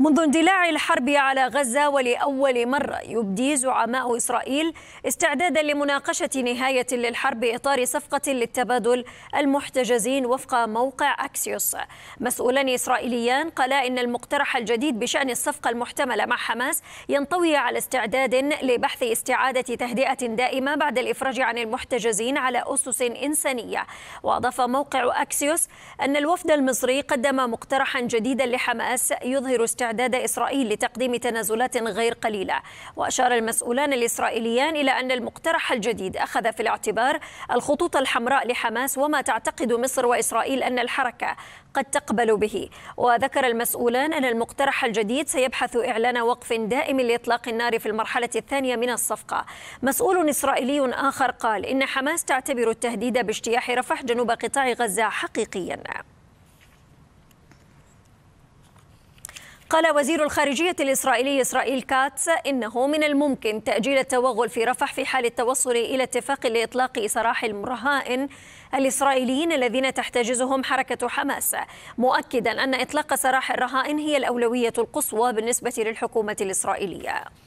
منذ اندلاع الحرب على غزة ولأول مرة يبدي زعماء إسرائيل استعدادا لمناقشة نهاية للحرب إطار صفقة للتبادل المحتجزين وفق موقع أكسيوس مسؤولان إسرائيليان قالا إن المقترح الجديد بشأن الصفقة المحتملة مع حماس ينطوي على استعداد لبحث استعادة تهدئة دائمة بعد الإفراج عن المحتجزين على أسس إنسانية وأضاف موقع أكسيوس أن الوفد المصري قدم مقترحا جديدا لحماس يظهر استعداد استعداد إسرائيل لتقديم تنازلات غير قليلة وأشار المسؤولان الإسرائيليان إلى أن المقترح الجديد أخذ في الاعتبار الخطوط الحمراء لحماس وما تعتقد مصر وإسرائيل أن الحركة قد تقبل به وذكر المسؤولان أن المقترح الجديد سيبحث إعلان وقف دائم لإطلاق النار في المرحلة الثانية من الصفقة مسؤول إسرائيلي آخر قال إن حماس تعتبر التهديد باجتياح رفح جنوب قطاع غزة حقيقيا قال وزير الخارجية الإسرائيلي إسرائيل كاتس إنه من الممكن تأجيل التوغل في رفح في حال التوصل إلى اتفاق لإطلاق سراح المرهائن الإسرائيليين الذين تحتجزهم حركة حماس مؤكدا أن إطلاق سراح الرهائن هي الأولوية القصوى بالنسبة للحكومة الإسرائيلية